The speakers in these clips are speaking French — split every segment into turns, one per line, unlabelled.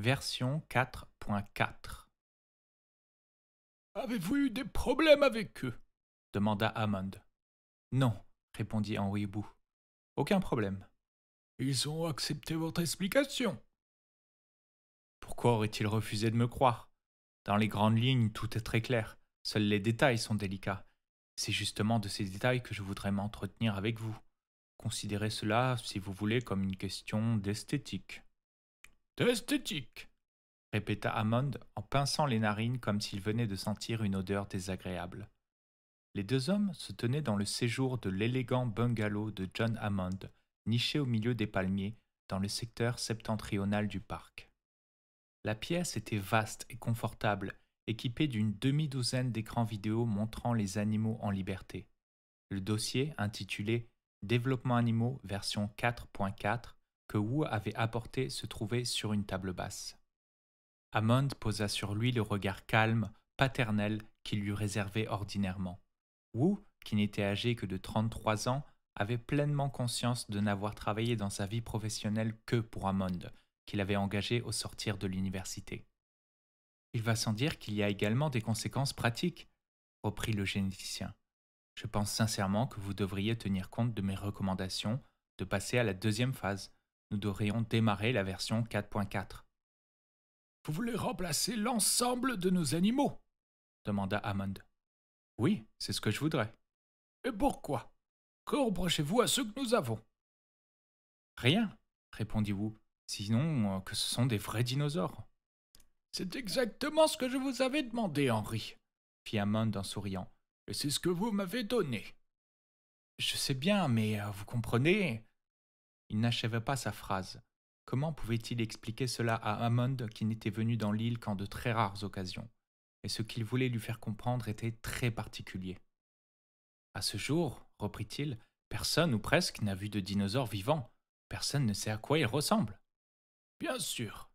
version 4.4. Avez-vous eu des problèmes avec eux demanda Hammond. Non, répondit Henri Bou. Aucun problème. Ils ont accepté votre explication. Pourquoi auraient-ils refusé de me croire Dans les grandes lignes, tout est très clair. Seuls les détails sont délicats. C'est justement de ces détails que je voudrais m'entretenir avec vous. Considérez cela, si vous voulez, comme une question d'esthétique. Esthétique répéta Hammond en pinçant les narines comme s'il venait de sentir une odeur désagréable. Les deux hommes se tenaient dans le séjour de l'élégant bungalow de John Hammond, niché au milieu des palmiers, dans le secteur septentrional du parc. La pièce était vaste et confortable, équipée d'une demi-douzaine d'écrans vidéo montrant les animaux en liberté. Le dossier, intitulé Développement animaux version 4.4, que Wu avait apporté se trouvait sur une table basse. Amond posa sur lui le regard calme, paternel qu'il lui réservait ordinairement. Wu, qui n'était âgé que de 33 ans, avait pleinement conscience de n'avoir travaillé dans sa vie professionnelle que pour Amonde, qu'il avait engagé au sortir de l'université. Il va sans dire qu'il y a également des conséquences pratiques, reprit le généticien. Je pense sincèrement que vous devriez tenir compte de mes recommandations de passer à la deuxième phase, nous devrions démarrer la version 4.4. Vous voulez remplacer l'ensemble de nos animaux demanda Hammond. Oui, c'est ce que je voudrais. Et pourquoi Que reprochez-vous à ceux que nous avons Rien, répondit Wu, sinon euh, que ce sont des vrais dinosaures. C'est exactement ce que je vous avais demandé, Henri, fit Hammond en souriant, et c'est ce que vous m'avez donné. Je sais bien, mais euh, vous comprenez, il n'achevait pas sa phrase. Comment pouvait-il expliquer cela à Hammond qui n'était venu dans l'île qu'en de très rares occasions Et ce qu'il voulait lui faire comprendre était très particulier. À ce jour, reprit-il, personne ou presque n'a vu de dinosaures vivants. Personne ne sait à quoi ils ressemble. Bien sûr.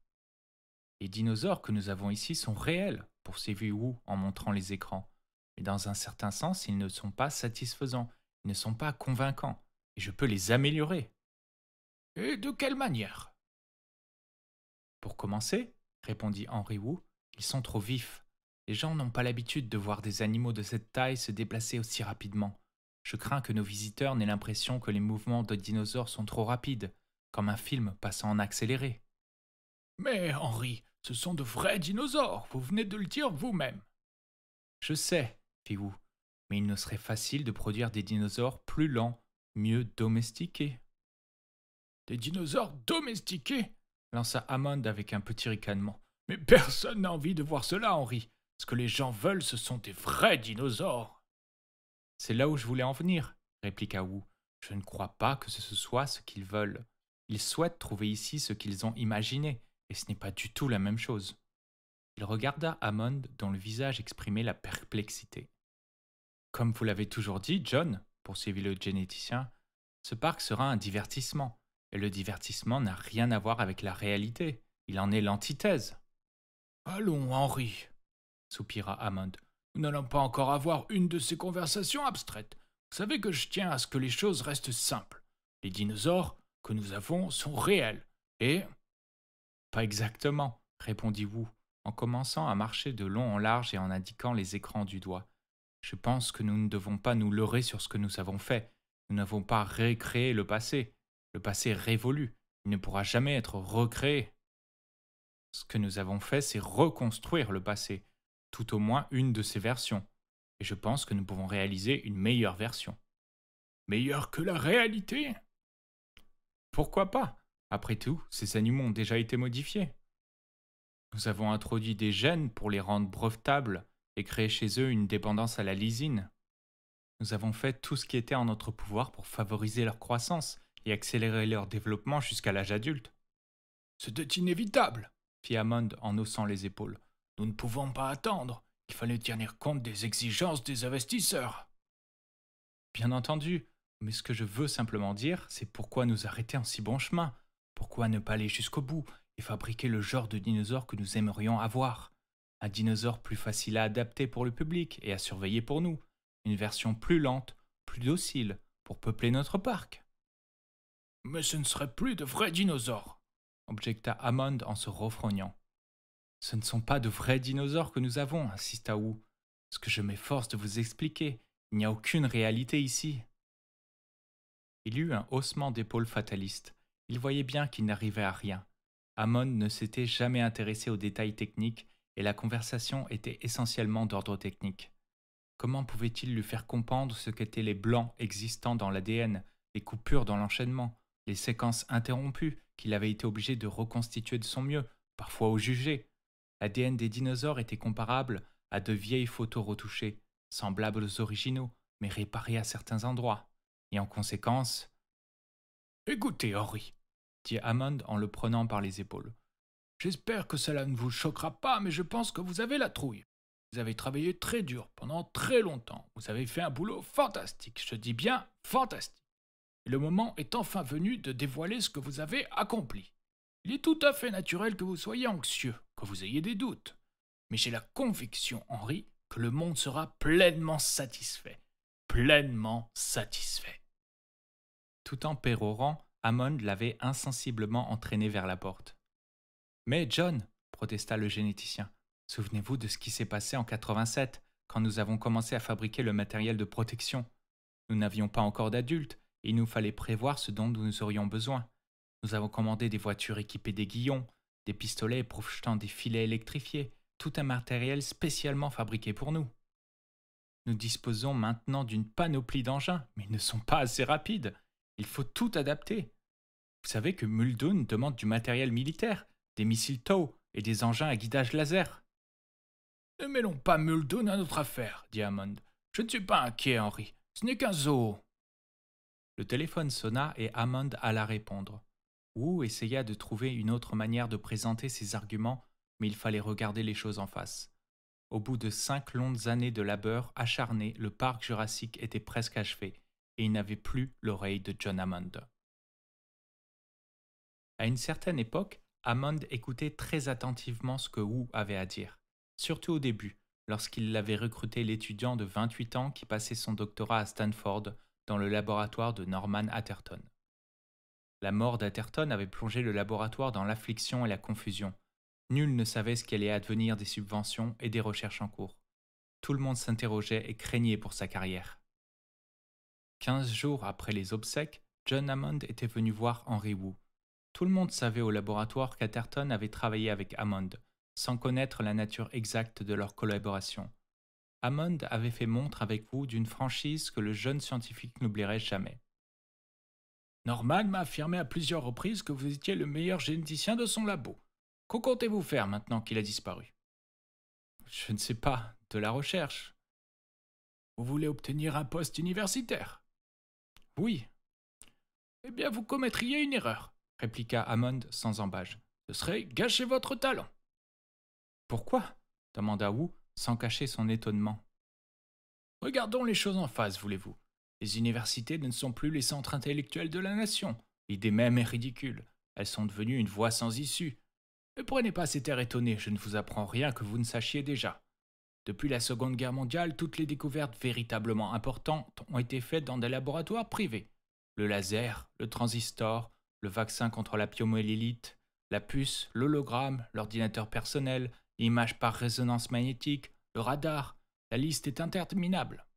Les dinosaures que nous avons ici sont réels, poursuivit Wu en montrant les écrans. Mais dans un certain sens, ils ne sont pas satisfaisants, ils ne sont pas convaincants, et je peux les améliorer. Et de quelle manière Pour commencer, répondit Henri Wu, ils sont trop vifs. Les gens n'ont pas l'habitude de voir des animaux de cette taille se déplacer aussi rapidement. Je crains que nos visiteurs n'aient l'impression que les mouvements de dinosaures sont trop rapides, comme un film passant en accéléré. Mais Henri, ce sont de vrais dinosaures, vous venez de le dire vous-même. Je sais, fit Wu, mais il ne serait facile de produire des dinosaures plus lents, mieux domestiqués. Des dinosaures domestiqués lança Hammond avec un petit ricanement. Mais personne n'a envie de voir cela, Henri. Ce que les gens veulent, ce sont des vrais dinosaures. C'est là où je voulais en venir, répliqua Wu. Je ne crois pas que ce soit ce qu'ils veulent. Ils souhaitent trouver ici ce qu'ils ont imaginé, et ce n'est pas du tout la même chose. Il regarda Hammond dont le visage exprimait la perplexité. Comme vous l'avez toujours dit, John, poursuivit le généticien, ce parc sera un divertissement, le divertissement n'a rien à voir avec la réalité. Il en est l'antithèse. Allons, Henri, soupira Hammond. Nous n'allons pas encore avoir une de ces conversations abstraites. Vous savez que je tiens à ce que les choses restent simples. Les dinosaures que nous avons sont réels. Et. Pas exactement, répondit Wu, en commençant à marcher de long en large et en indiquant les écrans du doigt. Je pense que nous ne devons pas nous leurrer sur ce que nous avons fait. Nous n'avons pas récréé le passé. Le passé révolu. Il ne pourra jamais être recréé. Ce que nous avons fait, c'est reconstruire le passé, tout au moins une de ses versions. Et je pense que nous pouvons réaliser une meilleure version. Meilleure que la réalité Pourquoi pas Après tout, ces animaux ont déjà été modifiés. Nous avons introduit des gènes pour les rendre brevetables et créer chez eux une dépendance à la lysine. Nous avons fait tout ce qui était en notre pouvoir pour favoriser leur croissance et accélérer leur développement jusqu'à l'âge adulte. C'était inévitable, fit Amond en haussant les épaules. Nous ne pouvons pas attendre. Il fallait tenir compte des exigences des investisseurs. Bien entendu, mais ce que je veux simplement dire, c'est pourquoi nous arrêter en si bon chemin Pourquoi ne pas aller jusqu'au bout et fabriquer le genre de dinosaure que nous aimerions avoir Un dinosaure plus facile à adapter pour le public et à surveiller pour nous, une version plus lente, plus docile, pour peupler notre parc mais ce ne seraient plus de vrais dinosaures, objecta Hammond en se refrognant. Ce ne sont pas de vrais dinosaures que nous avons, insista Wu. Ce que je m'efforce de vous expliquer, il n'y a aucune réalité ici. Il eut un haussement d'épaules fataliste. Il voyait bien qu'il n'arrivait à rien. Hammond ne s'était jamais intéressé aux détails techniques et la conversation était essentiellement d'ordre technique. Comment pouvait-il lui faire comprendre ce qu'étaient les blancs existants dans l'ADN, les coupures dans l'enchaînement, les séquences interrompues qu'il avait été obligé de reconstituer de son mieux, parfois au jugé. L'ADN des dinosaures était comparable à de vieilles photos retouchées, semblables aux originaux, mais réparées à certains endroits. Et en conséquence. Écoutez, Henri, dit Hammond en le prenant par les épaules. J'espère que cela ne vous choquera pas, mais je pense que vous avez la trouille. Vous avez travaillé très dur pendant très longtemps. Vous avez fait un boulot fantastique. Je dis bien fantastique le moment est enfin venu de dévoiler ce que vous avez accompli. Il est tout à fait naturel que vous soyez anxieux, que vous ayez des doutes. Mais j'ai la conviction, Henri, que le monde sera pleinement satisfait. Pleinement satisfait. Tout en pérorant, Hammond l'avait insensiblement entraîné vers la porte. Mais John, protesta le généticien, souvenez-vous de ce qui s'est passé en 87, quand nous avons commencé à fabriquer le matériel de protection. Nous n'avions pas encore d'adultes, il nous fallait prévoir ce dont nous aurions besoin. Nous avons commandé des voitures équipées d'aiguillons, des pistolets projetant des filets électrifiés, tout un matériel spécialement fabriqué pour nous. Nous disposons maintenant d'une panoplie d'engins, mais ils ne sont pas assez rapides. Il faut tout adapter. Vous savez que Muldoon demande du matériel militaire, des missiles Tau et des engins à guidage laser. Ne mêlons pas Muldoon à notre affaire, dit Hammond. Je ne suis pas inquiet, Henry. Ce n'est qu'un zoo. Le téléphone sonna et Hammond alla répondre. Wu essaya de trouver une autre manière de présenter ses arguments, mais il fallait regarder les choses en face. Au bout de cinq longues années de labeur acharné, le parc jurassique était presque achevé, et il n'avait plus l'oreille de John Hammond. À une certaine époque, Hammond écoutait très attentivement ce que Wu avait à dire, surtout au début, lorsqu'il l'avait recruté l'étudiant de 28 ans qui passait son doctorat à Stanford dans le laboratoire de Norman Atherton. La mort d'Atherton avait plongé le laboratoire dans l'affliction et la confusion. Nul ne savait ce qu'allait advenir des subventions et des recherches en cours. Tout le monde s'interrogeait et craignait pour sa carrière. Quinze jours après les obsèques, John Hammond était venu voir Henry Wu. Tout le monde savait au laboratoire qu'Atherton avait travaillé avec Hammond, sans connaître la nature exacte de leur collaboration. Hammond avait fait montre avec vous d'une franchise que le jeune scientifique n'oublierait jamais. Norman m'a affirmé à plusieurs reprises que vous étiez le meilleur généticien de son labo. Que comptez-vous faire maintenant qu'il a disparu Je ne sais pas, de la recherche. Vous voulez obtenir un poste universitaire Oui. Eh bien, vous commettriez une erreur, répliqua Hammond sans embâge. Ce serait gâcher votre talent. Pourquoi demanda Wu sans cacher son étonnement. Regardons les choses en face, voulez-vous. Les universités ne sont plus les centres intellectuels de la nation. L'idée même est ridicule. Elles sont devenues une voie sans issue. Ne prenez pas cet air étonné, je ne vous apprends rien que vous ne sachiez déjà. Depuis la Seconde Guerre mondiale, toutes les découvertes véritablement importantes ont été faites dans des laboratoires privés. Le laser, le transistor, le vaccin contre la pyomyélite, la puce, l'hologramme, l'ordinateur personnel, l'image par résonance magnétique, le radar, la liste est interminable.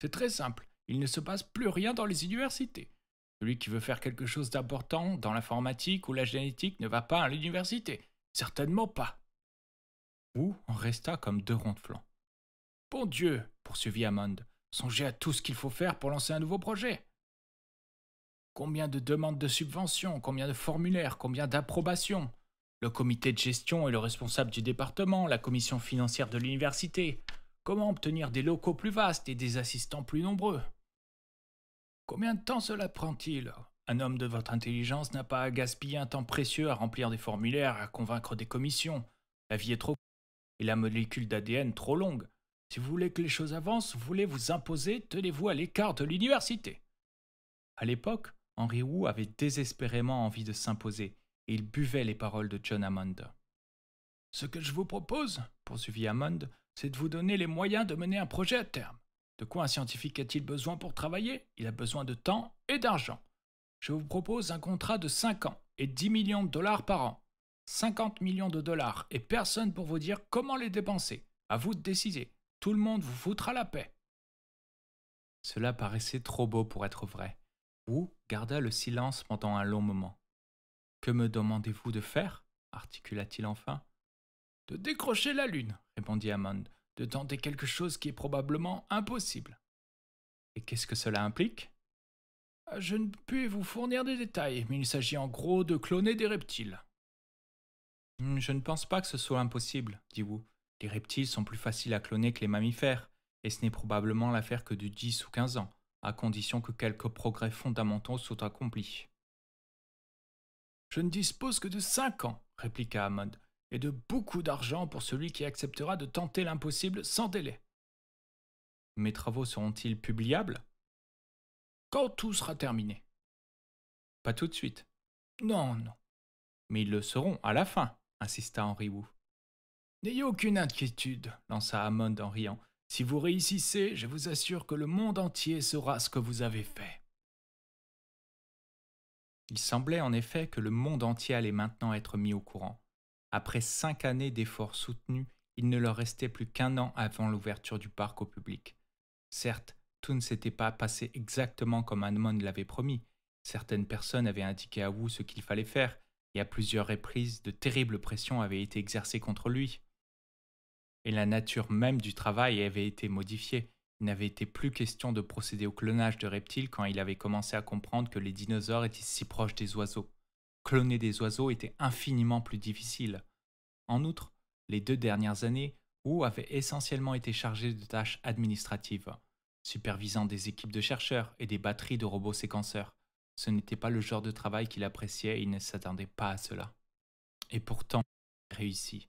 C'est très simple, il ne se passe plus rien dans les universités. Celui qui veut faire quelque chose d'important dans l'informatique ou la génétique ne va pas à l'université. Certainement pas. Ou en resta comme deux ronds de flanc. Bon Dieu, poursuivit Hammond, songez à tout ce qu'il faut faire pour lancer un nouveau projet. Combien de demandes de subventions, combien de formulaires, combien d'approbations le comité de gestion et le responsable du département, la commission financière de l'université. Comment obtenir des locaux plus vastes et des assistants plus nombreux Combien de temps cela prend-il Un homme de votre intelligence n'a pas à gaspiller un temps précieux à remplir des formulaires, à convaincre des commissions. La vie est trop et la molécule d'ADN trop longue. Si vous voulez que les choses avancent, vous voulez vous imposer, tenez-vous à l'écart de l'université. À l'époque, Henri Wu avait désespérément envie de s'imposer il buvait les paroles de John Hammond. Ce que je vous propose, poursuivit Hammond, c'est de vous donner les moyens de mener un projet à terme. De quoi un scientifique a-t-il besoin pour travailler Il a besoin de temps et d'argent. Je vous propose un contrat de 5 ans et 10 millions de dollars par an. 50 millions de dollars et personne pour vous dire comment les dépenser. À vous de décider. Tout le monde vous foutra la paix. Cela paraissait trop beau pour être vrai. Wu garda le silence pendant un long moment. Que me demandez-vous de faire articula-t-il enfin. De décrocher la lune, répondit Hammond, de tenter quelque chose qui est probablement impossible. Et qu'est-ce que cela implique ah, Je ne puis vous fournir des détails, mais il s'agit en gros de cloner des reptiles. Hmm, je ne pense pas que ce soit impossible, dit Wu. Les reptiles sont plus faciles à cloner que les mammifères, et ce n'est probablement l'affaire que de dix ou quinze ans, à condition que quelques progrès fondamentaux soient accomplis. Je ne dispose que de cinq ans, répliqua Hammond, et de beaucoup d'argent pour celui qui acceptera de tenter l'impossible sans délai. Mes travaux seront-ils publiables Quand tout sera terminé. Pas tout de suite. Non, non. Mais ils le seront à la fin, insista Henri Wu. N'ayez aucune inquiétude, lança Hammond en riant. Si vous réussissez, je vous assure que le monde entier saura ce que vous avez fait. Il semblait en effet que le monde entier allait maintenant être mis au courant. Après cinq années d'efforts soutenus, il ne leur restait plus qu'un an avant l'ouverture du parc au public. Certes, tout ne s'était pas passé exactement comme Hanmon l'avait promis. Certaines personnes avaient indiqué à Wu ce qu'il fallait faire, et à plusieurs reprises, de terribles pressions avaient été exercées contre lui. Et la nature même du travail avait été modifiée, il n'avait été plus question de procéder au clonage de reptiles quand il avait commencé à comprendre que les dinosaures étaient si proches des oiseaux. Cloner des oiseaux était infiniment plus difficile. En outre, les deux dernières années, Wu avait essentiellement été chargé de tâches administratives, supervisant des équipes de chercheurs et des batteries de robots séquenceurs. Ce n'était pas le genre de travail qu'il appréciait et il ne s'attendait pas à cela. Et pourtant, il réussi.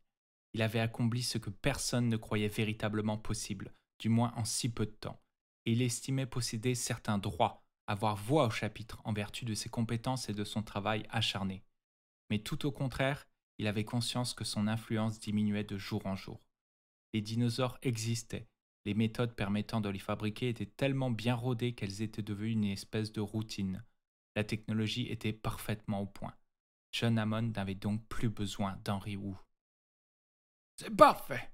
Il avait accompli ce que personne ne croyait véritablement possible, du moins en si peu de temps, et il estimait posséder certains droits, avoir voix au chapitre en vertu de ses compétences et de son travail acharné. Mais tout au contraire, il avait conscience que son influence diminuait de jour en jour. Les dinosaures existaient, les méthodes permettant de les fabriquer étaient tellement bien rodées qu'elles étaient devenues une espèce de routine. La technologie était parfaitement au point. John Hammond n'avait donc plus besoin d'Henry Wu. C'est parfait,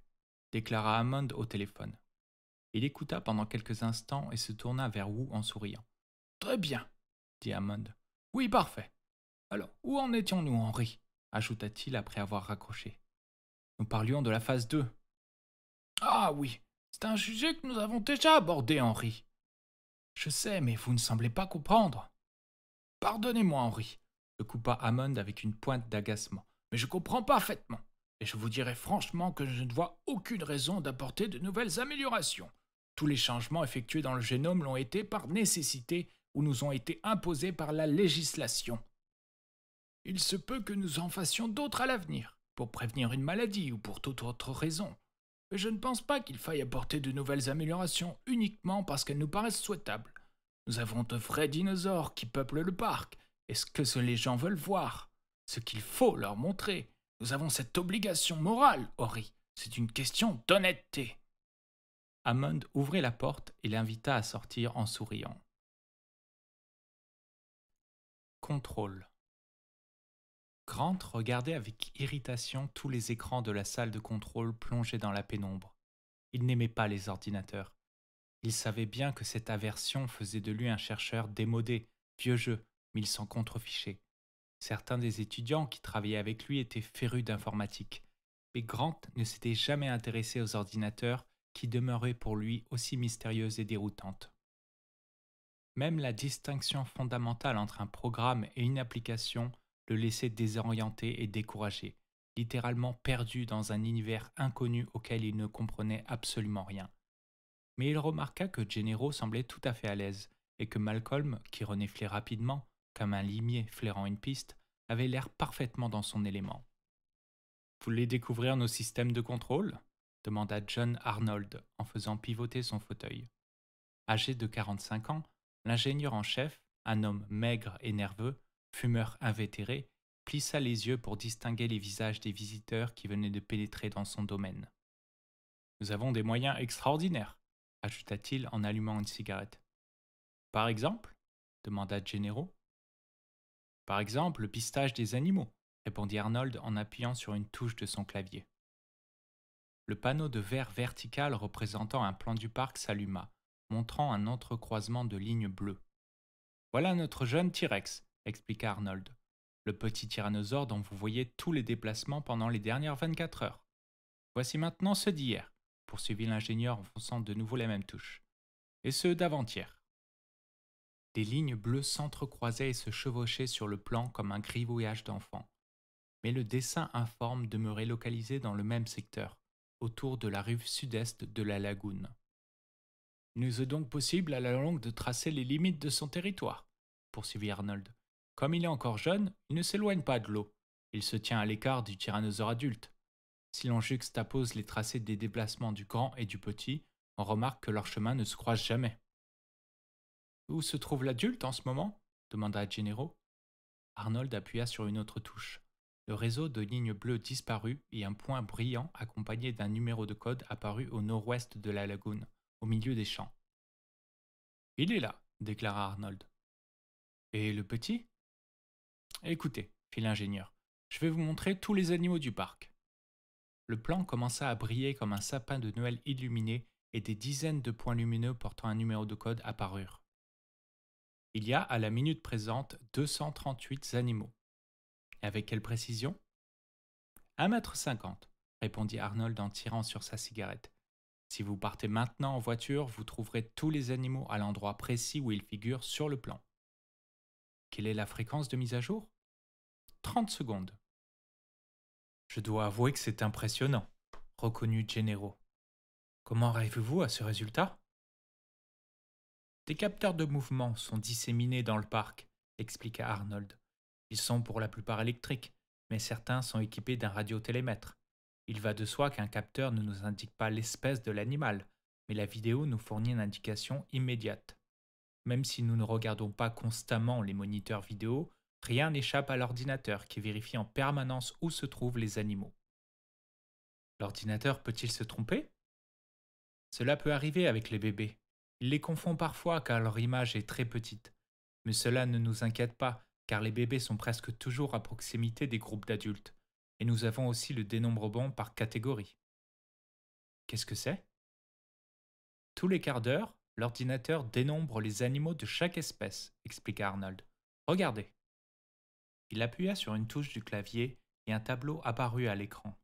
déclara Hammond au téléphone. Il écouta pendant quelques instants et se tourna vers Wu en souriant. Très bien, dit Hammond. Oui, parfait. Alors, où en étions-nous, Henri ajouta-t-il après avoir raccroché. Nous parlions de la phase 2. Ah oui, c'est un sujet que nous avons déjà abordé, Henri. Je sais, mais vous ne semblez pas comprendre. Pardonnez-moi, Henri, le coupa Hammond avec une pointe d'agacement, mais je comprends parfaitement. Et je vous dirai franchement que je ne vois aucune raison d'apporter de nouvelles améliorations. Tous les changements effectués dans le génome l'ont été par nécessité ou nous ont été imposés par la législation. Il se peut que nous en fassions d'autres à l'avenir, pour prévenir une maladie ou pour toute autre raison. Mais je ne pense pas qu'il faille apporter de nouvelles améliorations uniquement parce qu'elles nous paraissent souhaitables. Nous avons de vrais dinosaures qui peuplent le parc, est ce que les gens veulent voir, ce qu'il faut leur montrer. Nous avons cette obligation morale, Ori. C'est une question d'honnêteté. Hammond ouvrit la porte et l'invita à sortir en souriant. Contrôle. Grant regardait avec irritation tous les écrans de la salle de contrôle plongés dans la pénombre. Il n'aimait pas les ordinateurs. Il savait bien que cette aversion faisait de lui un chercheur démodé, vieux jeu, mais il s'en contrefichait. Certains des étudiants qui travaillaient avec lui étaient férus d'informatique, mais Grant ne s'était jamais intéressé aux ordinateurs qui demeurait pour lui aussi mystérieuse et déroutante. Même la distinction fondamentale entre un programme et une application le laissait désorienté et découragé, littéralement perdu dans un univers inconnu auquel il ne comprenait absolument rien. Mais il remarqua que Gennaro semblait tout à fait à l'aise, et que Malcolm, qui reniflait rapidement, comme un limier flairant une piste, avait l'air parfaitement dans son élément. Vous voulez découvrir nos systèmes de contrôle demanda John Arnold en faisant pivoter son fauteuil. Âgé de 45 ans, l'ingénieur en chef, un homme maigre et nerveux, fumeur invétéré, plissa les yeux pour distinguer les visages des visiteurs qui venaient de pénétrer dans son domaine. Nous avons des moyens extraordinaires, ajouta-t-il en allumant une cigarette. Par exemple demanda Gennaro. Par exemple, le pistage des animaux, répondit Arnold en appuyant sur une touche de son clavier. Le panneau de verre vertical représentant un plan du parc s'alluma, montrant un entrecroisement de lignes bleues. Voilà notre jeune T-Rex, expliqua Arnold, le petit tyrannosaure dont vous voyez tous les déplacements pendant les dernières 24 heures. Voici maintenant ceux d'hier, poursuivit l'ingénieur en fonçant de nouveau les mêmes touches, et ceux d'avant-hier. Des lignes bleues s'entrecroisaient et se chevauchaient sur le plan comme un gribouillage d'enfant. Mais le dessin informe demeurait localisé dans le même secteur, autour de la rive sud-est de la lagune. Il nous est donc possible à la longue de tracer les limites de son territoire, poursuivit Arnold. Comme il est encore jeune, il ne s'éloigne pas de l'eau. Il se tient à l'écart du tyrannosaure adulte. Si l'on juxtapose les tracés des déplacements du grand et du petit, on remarque que leurs chemins ne se croisent jamais. Où se trouve l'adulte en ce moment demanda Gennaro. Arnold appuya sur une autre touche le réseau de lignes bleues disparut et un point brillant accompagné d'un numéro de code apparut au nord-ouest de la lagune, au milieu des champs. Il est là, déclara Arnold. Et le petit Écoutez, fit l'ingénieur, je vais vous montrer tous les animaux du parc. Le plan commença à briller comme un sapin de Noël illuminé et des dizaines de points lumineux portant un numéro de code apparurent. Il y a à la minute présente 238 animaux avec quelle précision Un mètre cinquante, répondit Arnold en tirant sur sa cigarette. Si vous partez maintenant en voiture, vous trouverez tous les animaux à l'endroit précis où ils figurent sur le plan. Quelle est la fréquence de mise à jour 30 secondes. Je dois avouer que c'est impressionnant, reconnut Gennaro. Comment arrivez-vous à ce résultat Des capteurs de mouvement sont disséminés dans le parc, expliqua Arnold. Ils sont pour la plupart électriques, mais certains sont équipés d'un radiotélémètre. Il va de soi qu'un capteur ne nous indique pas l'espèce de l'animal, mais la vidéo nous fournit une indication immédiate. Même si nous ne regardons pas constamment les moniteurs vidéo, rien n'échappe à l'ordinateur qui vérifie en permanence où se trouvent les animaux. L'ordinateur peut-il se tromper Cela peut arriver avec les bébés. Il les confond parfois car leur image est très petite. Mais cela ne nous inquiète pas, car les bébés sont presque toujours à proximité des groupes d'adultes, et nous avons aussi le dénombrement par catégorie. Qu'est-ce que c'est Tous les quarts d'heure, l'ordinateur dénombre les animaux de chaque espèce, expliqua Arnold. Regardez. Il appuya sur une touche du clavier et un tableau apparut à l'écran.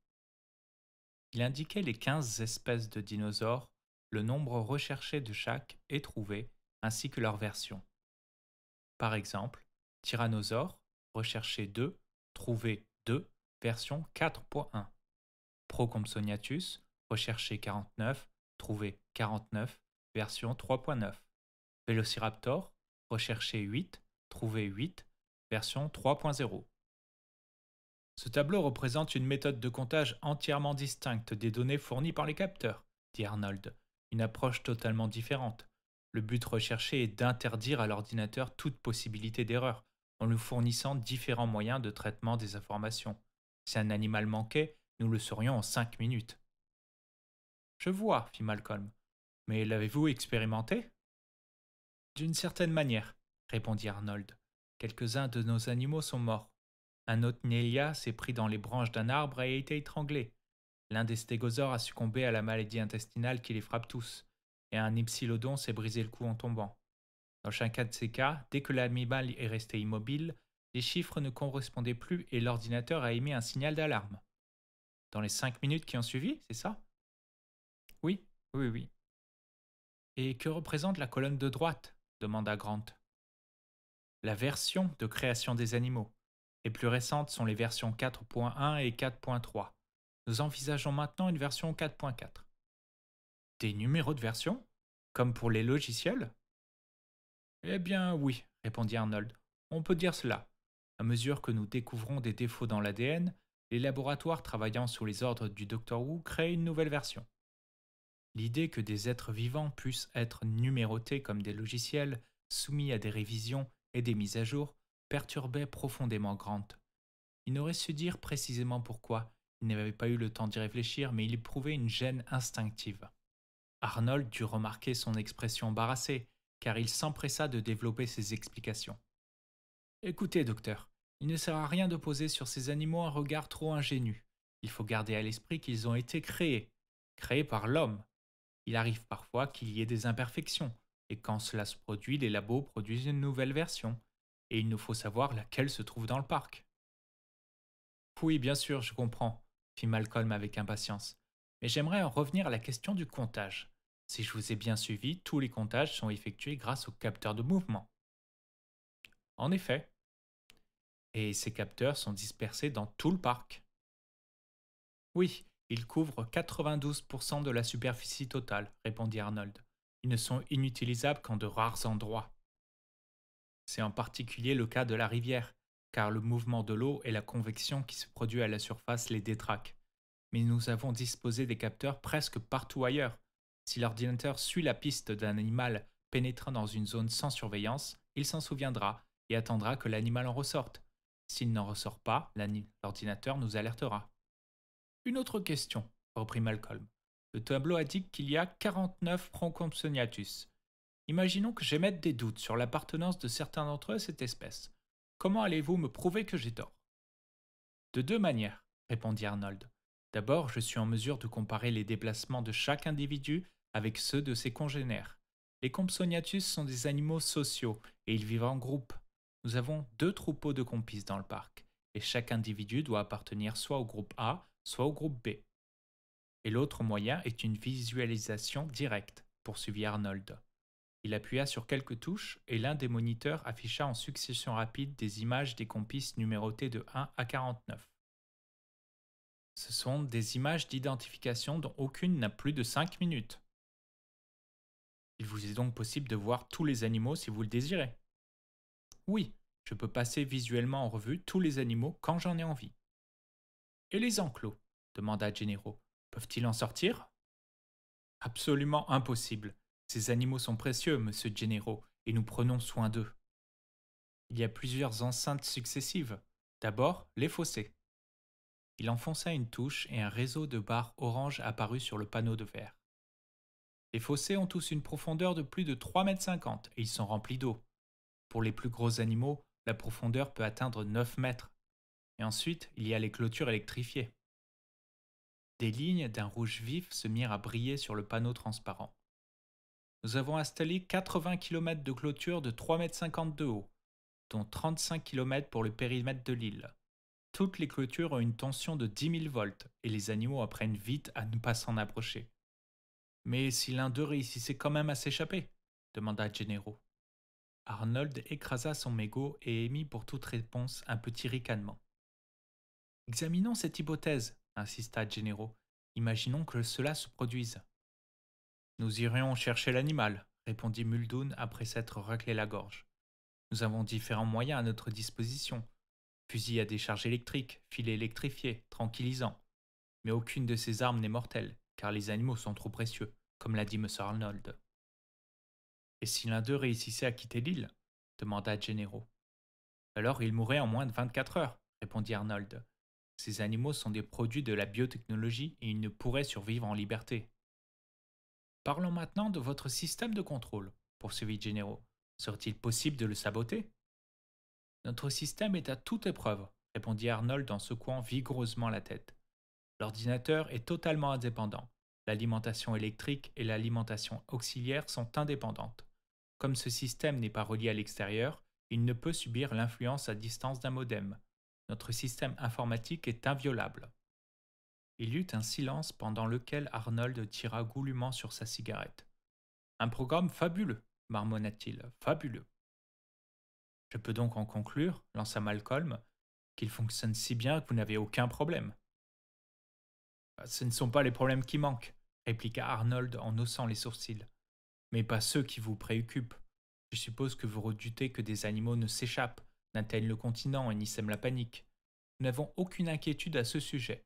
Il indiquait les 15 espèces de dinosaures, le nombre recherché de chaque et trouvé, ainsi que leur version. Par exemple, Tyrannosaure, rechercher 2, trouvé 2, version 4.1. Procompsognathus, recherché 49, trouvé 49, version 3.9. Velociraptor, rechercher 8, trouvé 8, version 3.0. Ce tableau représente une méthode de comptage entièrement distincte des données fournies par les capteurs, dit Arnold, une approche totalement différente. Le but recherché est d'interdire à l'ordinateur toute possibilité d'erreur, en nous fournissant différents moyens de traitement des informations. Si un animal manquait, nous le saurions en cinq minutes. Je vois, fit Malcolm. Mais l'avez-vous expérimenté D'une certaine manière, répondit Arnold. Quelques-uns de nos animaux sont morts. Un autre Nelia s'est pris dans les branches d'un arbre et a été étranglé. L'un des stégosaures a succombé à la maladie intestinale qui les frappe tous, et un hypsilodon s'est brisé le cou en tombant. Dans chacun de ces cas, dès que l'animal est resté immobile, les chiffres ne correspondaient plus et l'ordinateur a émis un signal d'alarme. Dans les cinq minutes qui ont suivi, c'est ça Oui, oui, oui. Et que représente la colonne de droite demanda Grant. La version de création des animaux. Les plus récentes sont les versions 4.1 et 4.3. Nous envisageons maintenant une version 4.4. Des numéros de version Comme pour les logiciels eh bien oui, répondit Arnold. On peut dire cela. À mesure que nous découvrons des défauts dans l'ADN, les laboratoires travaillant sous les ordres du Dr Wu créent une nouvelle version. L'idée que des êtres vivants puissent être numérotés comme des logiciels, soumis à des révisions et des mises à jour, perturbait profondément Grant. Il n'aurait su dire précisément pourquoi, il n'avait pas eu le temps d'y réfléchir, mais il éprouvait une gêne instinctive. Arnold dut remarquer son expression embarrassée, car il s'empressa de développer ses explications. Écoutez, docteur, il ne sert à rien de poser sur ces animaux un regard trop ingénu. Il faut garder à l'esprit qu'ils ont été créés, créés par l'homme. Il arrive parfois qu'il y ait des imperfections, et quand cela se produit, les labos produisent une nouvelle version, et il nous faut savoir laquelle se trouve dans le parc. Oui, bien sûr, je comprends, fit Malcolm avec impatience, mais j'aimerais en revenir à la question du comptage. Si je vous ai bien suivi, tous les comptages sont effectués grâce aux capteurs de mouvement. En effet. Et ces capteurs sont dispersés dans tout le parc. Oui, ils couvrent 92% de la superficie totale, répondit Arnold. Ils ne sont inutilisables qu'en de rares endroits. C'est en particulier le cas de la rivière, car le mouvement de l'eau et la convection qui se produit à la surface les détraquent. Mais nous avons disposé des capteurs presque partout ailleurs, si l'ordinateur suit la piste d'un animal pénétrant dans une zone sans surveillance, il s'en souviendra et attendra que l'animal en ressorte. S'il n'en ressort pas, l'ordinateur nous alertera. Une autre question, reprit Malcolm. Le tableau indique qu'il y a 49 Procompsognathus. Imaginons que j'émette des doutes sur l'appartenance de certains d'entre eux à cette espèce. Comment allez-vous me prouver que j'ai tort De deux manières, répondit Arnold. D'abord, je suis en mesure de comparer les déplacements de chaque individu avec ceux de ses congénères. Les compsoniatus sont des animaux sociaux et ils vivent en groupe. Nous avons deux troupeaux de compis dans le parc, et chaque individu doit appartenir soit au groupe A, soit au groupe B. Et l'autre moyen est une visualisation directe, poursuivit Arnold. Il appuya sur quelques touches et l'un des moniteurs afficha en succession rapide des images des compis numérotées de 1 à 49. Ce sont des images d'identification dont aucune n'a plus de 5 minutes. Il vous est donc possible de voir tous les animaux si vous le désirez. Oui, je peux passer visuellement en revue tous les animaux quand j'en ai envie. Et les enclos demanda Gennaro. Peuvent-ils en sortir Absolument impossible. Ces animaux sont précieux, monsieur Gennaro, et nous prenons soin d'eux. Il y a plusieurs enceintes successives. D'abord, les fossés. Il enfonça une touche et un réseau de barres orange apparut sur le panneau de verre. Les fossés ont tous une profondeur de plus de 3,50 m et ils sont remplis d'eau. Pour les plus gros animaux, la profondeur peut atteindre 9 mètres. Et ensuite, il y a les clôtures électrifiées. Des lignes d'un rouge vif se mirent à briller sur le panneau transparent. Nous avons installé 80 km de clôture de 3,50 m de haut, dont 35 km pour le périmètre de l'île. Toutes les clôtures ont une tension de 10 000 volts et les animaux apprennent vite à ne pas s'en approcher. Mais si l'un d'eux réussissait quand même à s'échapper demanda Gennaro. Arnold écrasa son mégot et émit pour toute réponse un petit ricanement. Examinons cette hypothèse, insista Gennaro. Imaginons que cela se produise. Nous irions chercher l'animal, répondit Muldoon après s'être raclé la gorge. Nous avons différents moyens à notre disposition. Fusil à décharge électrique, filet électrifié, tranquillisant. Mais aucune de ces armes n'est mortelle car les animaux sont trop précieux, comme l'a dit M. Arnold. Et si l'un d'eux réussissait à quitter l'île demanda Gennaro. Alors il mourrait en moins de 24 heures, répondit Arnold. Ces animaux sont des produits de la biotechnologie et ils ne pourraient survivre en liberté. Parlons maintenant de votre système de contrôle, poursuivit Gennaro. Serait-il possible de le saboter Notre système est à toute épreuve, répondit Arnold en secouant vigoureusement la tête. L'ordinateur est totalement indépendant. L'alimentation électrique et l'alimentation auxiliaire sont indépendantes. Comme ce système n'est pas relié à l'extérieur, il ne peut subir l'influence à distance d'un modem. Notre système informatique est inviolable. Il y eut un silence pendant lequel Arnold tira goulûment sur sa cigarette. Un programme fabuleux, marmonna-t-il, fabuleux. Je peux donc en conclure, lança Malcolm, qu'il fonctionne si bien que vous n'avez aucun problème. Ce ne sont pas les problèmes qui manquent, répliqua Arnold en haussant les sourcils, mais pas ceux qui vous préoccupent. Je suppose que vous redoutez que des animaux ne s'échappent, n'atteignent le continent et n'y sèment la panique. Nous n'avons aucune inquiétude à ce sujet.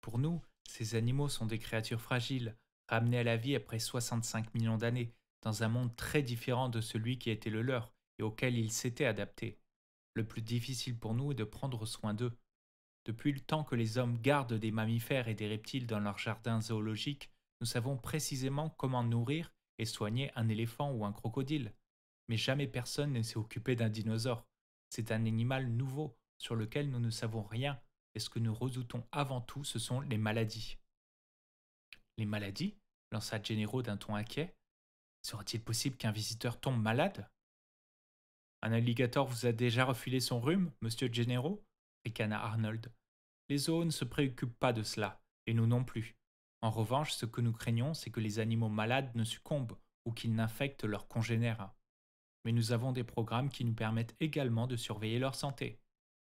Pour nous, ces animaux sont des créatures fragiles, ramenées à la vie après 65 millions d'années, dans un monde très différent de celui qui était le leur et auquel ils s'étaient adaptés. Le plus difficile pour nous est de prendre soin d'eux. Depuis le temps que les hommes gardent des mammifères et des reptiles dans leurs jardins zoologiques, nous savons précisément comment nourrir et soigner un éléphant ou un crocodile. Mais jamais personne ne s'est occupé d'un dinosaure. C'est un animal nouveau sur lequel nous ne savons rien et ce que nous redoutons avant tout, ce sont les maladies. Les maladies lança Généraux d'un ton inquiet. Serait-il possible qu'un visiteur tombe malade Un alligator vous a déjà refilé son rhume, monsieur Gennaro ricana Arnold. Les zoos ne se préoccupent pas de cela, et nous non plus. En revanche, ce que nous craignons, c'est que les animaux malades ne succombent ou qu'ils n'infectent leurs congénères. Mais nous avons des programmes qui nous permettent également de surveiller leur santé.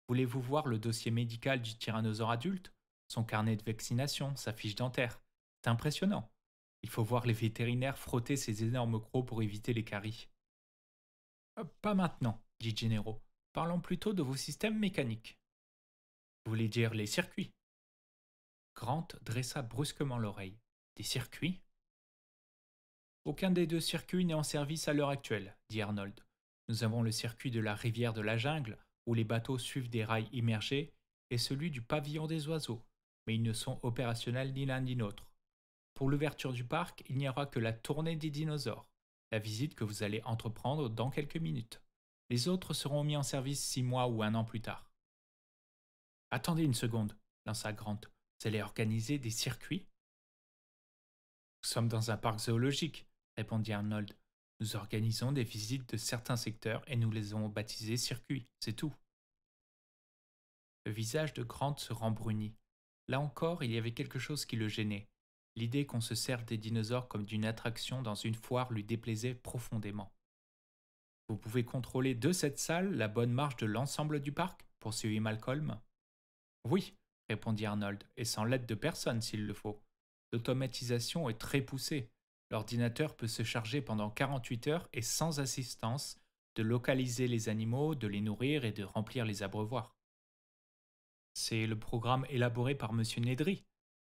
Voulez-vous voir le dossier médical du tyrannosaure adulte Son carnet de vaccination, sa fiche dentaire. C'est impressionnant. Il faut voir les vétérinaires frotter ces énormes crocs pour éviter les caries. Euh, pas maintenant, dit Gennaro. Parlons plutôt de vos systèmes mécaniques. Vous voulez dire les circuits Grant dressa brusquement l'oreille. Des circuits Aucun des deux circuits n'est en service à l'heure actuelle, dit Arnold. Nous avons le circuit de la rivière de la jungle, où les bateaux suivent des rails immergés, et celui du pavillon des oiseaux, mais ils ne sont opérationnels ni l'un ni l'autre. Pour l'ouverture du parc, il n'y aura que la tournée des dinosaures, la visite que vous allez entreprendre dans quelques minutes. Les autres seront mis en service six mois ou un an plus tard. Attendez une seconde, lança Grant. Vous allez organiser des circuits Nous sommes dans un parc zoologique, répondit Arnold. Nous organisons des visites de certains secteurs et nous les avons baptisés circuits, c'est tout. Le visage de Grant se rembrunit. Là encore, il y avait quelque chose qui le gênait. L'idée qu'on se serve des dinosaures comme d'une attraction dans une foire lui déplaisait profondément. Vous pouvez contrôler de cette salle la bonne marche de l'ensemble du parc poursuivit Malcolm. Oui, répondit Arnold, et sans l'aide de personne s'il le faut. L'automatisation est très poussée. L'ordinateur peut se charger pendant 48 heures et sans assistance de localiser les animaux, de les nourrir et de remplir les abreuvoirs. C'est le programme élaboré par M. Nedry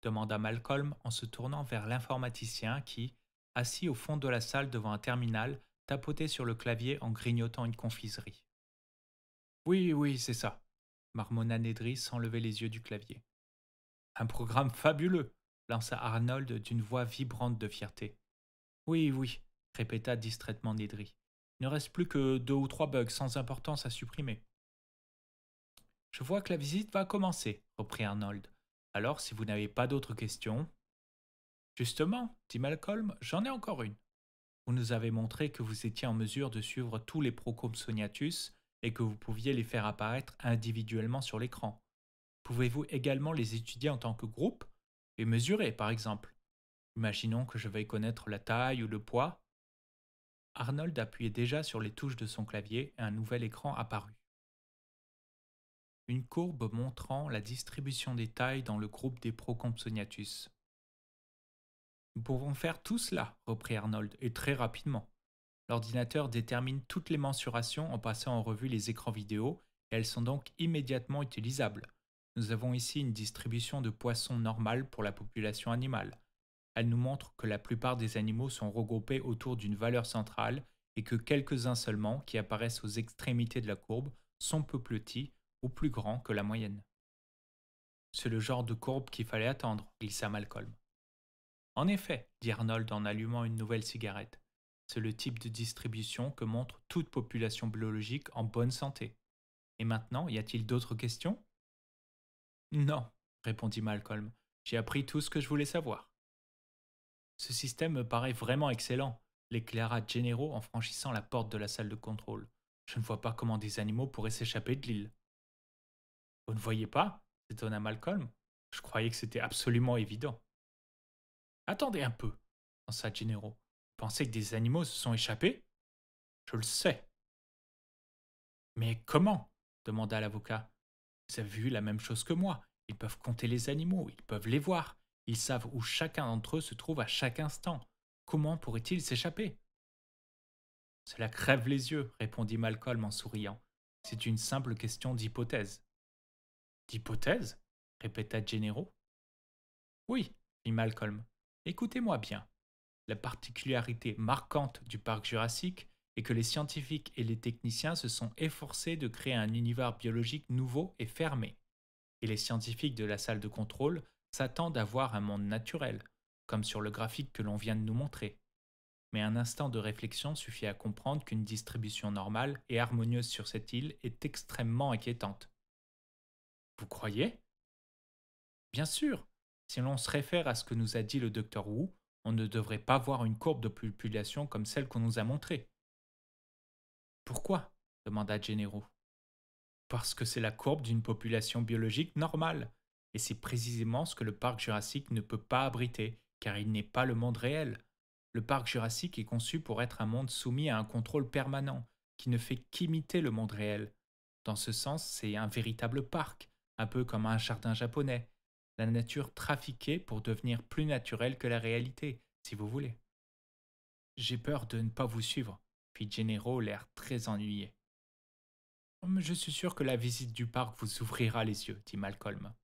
demanda Malcolm en se tournant vers l'informaticien qui, assis au fond de la salle devant un terminal, tapotait sur le clavier en grignotant une confiserie. Oui, oui, c'est ça, marmonna Nedry sans lever les yeux du clavier. Un programme fabuleux lança Arnold d'une voix vibrante de fierté. Oui, oui, répéta distraitement Nedry. Il ne reste plus que deux ou trois bugs sans importance à supprimer. Je vois que la visite va commencer, reprit Arnold. Alors, si vous n'avez pas d'autres questions. Justement, dit Malcolm, j'en ai encore une. Vous nous avez montré que vous étiez en mesure de suivre tous les Soniatus, » et que vous pouviez les faire apparaître individuellement sur l'écran. Pouvez-vous également les étudier en tant que groupe et mesurer, par exemple Imaginons que je veuille connaître la taille ou le poids. Arnold appuyait déjà sur les touches de son clavier et un nouvel écran apparut. Une courbe montrant la distribution des tailles dans le groupe des Procompsognathus. Nous pouvons faire tout cela, reprit Arnold, et très rapidement l'ordinateur détermine toutes les mensurations en passant en revue les écrans vidéo et elles sont donc immédiatement utilisables. Nous avons ici une distribution de poissons normale pour la population animale. Elle nous montre que la plupart des animaux sont regroupés autour d'une valeur centrale et que quelques-uns seulement qui apparaissent aux extrémités de la courbe sont peu petits ou plus grands que la moyenne. C'est le genre de courbe qu'il fallait attendre, glissa Malcolm. En effet, dit Arnold en allumant une nouvelle cigarette, c'est le type de distribution que montre toute population biologique en bonne santé. Et maintenant, y a-t-il d'autres questions Non, répondit Malcolm. J'ai appris tout ce que je voulais savoir. Ce système me paraît vraiment excellent, l'éclaira Gennaro en franchissant la porte de la salle de contrôle. Je ne vois pas comment des animaux pourraient s'échapper de l'île. Vous ne voyez pas s'étonna Malcolm. Je croyais que c'était absolument évident. Attendez un peu, pensa pensez que des animaux se sont échappés Je le sais. Mais comment demanda l'avocat. Vous avez vu la même chose que moi. Ils peuvent compter les animaux, ils peuvent les voir, ils savent où chacun d'entre eux se trouve à chaque instant. Comment pourraient-ils s'échapper Cela crève les yeux, répondit Malcolm en souriant. C'est une simple question d'hypothèse. D'hypothèse répéta Gennaro. Oui, dit Malcolm. Écoutez-moi bien. La particularité marquante du parc jurassique est que les scientifiques et les techniciens se sont efforcés de créer un univers biologique nouveau et fermé. Et les scientifiques de la salle de contrôle s'attendent à voir un monde naturel, comme sur le graphique que l'on vient de nous montrer. Mais un instant de réflexion suffit à comprendre qu'une distribution normale et harmonieuse sur cette île est extrêmement inquiétante. Vous croyez Bien sûr, si l'on se réfère à ce que nous a dit le docteur Wu, on ne devrait pas voir une courbe de population comme celle qu'on nous a montrée. Pourquoi demanda Gennaro. Parce que c'est la courbe d'une population biologique normale, et c'est précisément ce que le parc jurassique ne peut pas abriter, car il n'est pas le monde réel. Le parc jurassique est conçu pour être un monde soumis à un contrôle permanent, qui ne fait qu'imiter le monde réel. Dans ce sens, c'est un véritable parc, un peu comme un jardin japonais, la nature trafiquée pour devenir plus naturelle que la réalité, si vous voulez. J'ai peur de ne pas vous suivre, fit Gennaro l'air très ennuyé. Oh, je suis sûr que la visite du parc vous ouvrira les yeux, dit Malcolm.